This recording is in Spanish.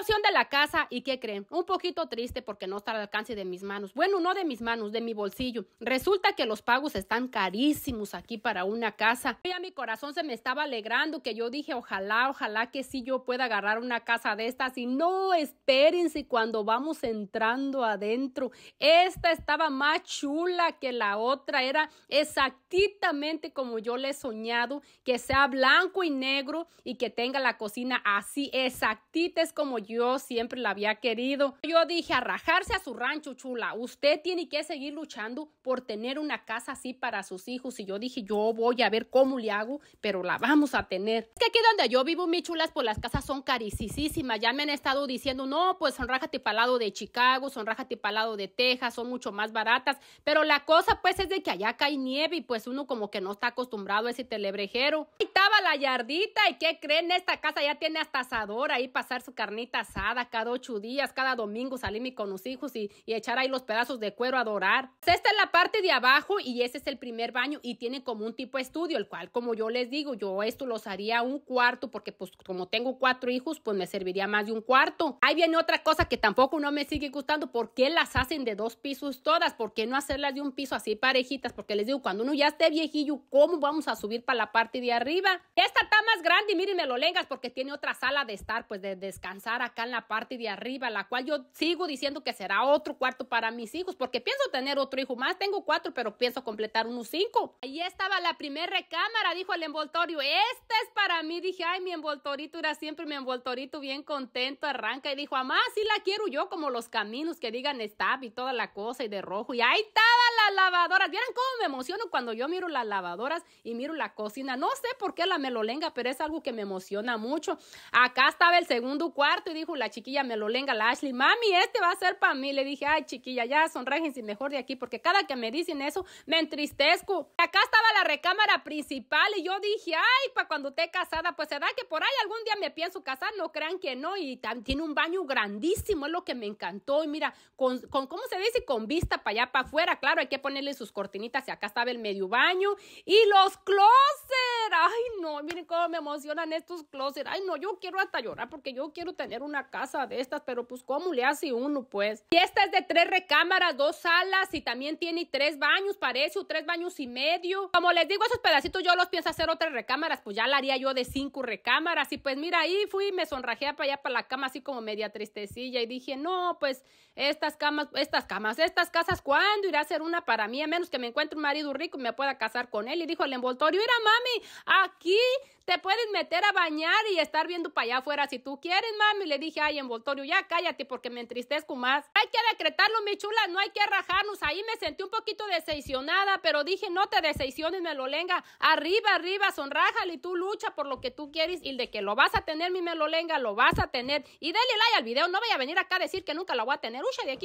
opción de la casa, ¿y qué creen? Un poquito triste porque no está al alcance de mis manos. Bueno, no de mis manos, de mi bolsillo. Resulta que los pagos están carísimos aquí para una casa. a mi corazón se me estaba alegrando que yo dije, ojalá, ojalá que sí yo pueda agarrar una casa de estas. Y no, si cuando vamos entrando adentro. Esta estaba más chula que la otra. Era exactamente como yo le he soñado, que sea blanco y negro y que tenga la cocina así, exactita es como yo siempre la había querido. Yo dije, arrajarse a su rancho, chula, usted tiene que seguir luchando por tener una casa así para sus hijos. Y yo dije, yo voy a ver cómo le hago, pero la vamos a tener. Es que aquí donde yo vivo, mis chulas, pues las casas son caricísimas. Ya me han estado diciendo, no, pues son palado de Chicago, son palado de Texas, son mucho más baratas. Pero la cosa, pues, es de que allá cae nieve y pues uno como que no está acostumbrado a ese telebrejero. Y estaba la yardita y ¿qué creen? Esta casa ya tiene hasta asador ahí pasar su carnita asada cada ocho días, cada domingo salirme con los hijos y, echar ahí los pedazos de cuero a dorar. Esta es la parte de abajo y ese es el primer baño y tiene como un tipo estudio, el cual, como yo les digo, yo esto los haría un cuarto porque pues como tengo cuatro hijos, pues me serviría más de un cuarto. Ahí viene otra cosa que tampoco no me sigue gustando, ¿por qué las hacen de dos pisos todas? ¿Por qué no hacerlas de un piso así parejitas? Porque les digo, cuando uno ya esté viejillo, ¿cómo vamos a subir para la parte de arriba? Esta está más grande y me lo lengas porque tiene otra sala de estar, pues de descansar acá en la parte de arriba, la cual yo sigo diciendo que será otro cuarto para mis hijos, porque pienso tener otro hijo más, tengo cuatro, pero pienso completar unos cinco. Ahí estaba la primera recámara, dijo el envoltorio, esta es para mí. Dije, ay, mi envoltorito era siempre mi envoltorito bien contento, arranca y dijo, mamá, sí la quiero yo, como los caminos que digan stop y toda la cosa y de rojo. Y ahí estaban las lavadoras. ¿Vieron cómo me emociono cuando yo miro las lavadoras y miro la cocina? No sé por qué la melolenga, pero es algo que me emociona mucho. Acá estaba el segundo cuarto y dijo la chiquilla melolenga, la Ashley, mami, este va a ser para mí. Le dije, ay, chiquilla, ya sonréjense mejor de aquí, porque cada que me dicen eso, me entristezco. Acá estaba la recámara principal y yo dije, ay, para cuando esté casada, pues será que por ahí algún día me pienso casar, no crean que no, y tiene un baño grandísimo, es lo que me encantó, y mira, con, ¿cómo se dice? Con vista para allá, para afuera, claro, hay que ponerle sus cortinitas, y acá estaba el medio baño, y los closet, ay no, miren cómo me emocionan estos closets ay no, yo quiero hasta llorar, porque yo quiero tener una casa de estas, pero pues cómo le hace uno, pues. Y esta es de tres recámaras, dos salas, y también tiene tres baños, parece, o tres baños y medio. Como les digo, esos pedacitos yo los pienso hacer otras recámaras, pues ya la haría yo de cinco recámaras. Y pues mira, ahí fui, me sonrajé para allá para la cama, así como media tristecilla. Y dije, no, pues estas camas, estas camas, estas casas, ¿cuándo irá a ser una para mí? A menos que me encuentre un marido rico y me pueda casar con él. Y dijo el envoltorio, mira, mami, aquí te puedes meter a bañar y estar viendo para allá afuera si tú quieres, mami. Le dije, ay, envoltorio, ya cállate porque me entristezco más. Hay que decretarlo, mi chula, no hay que rajarnos. Ahí me sentí un poquito decepcionada, pero dije, no te decepciones, me lo lenga. Arriba, arriba, sonrájale tú, lucha por lo que tú quieres y de que lo vas a tener, mi melolenga, lo vas a tener. Y dale like al video, no vaya a venir acá a decir que nunca lo voy a tener. Ucha de aquí.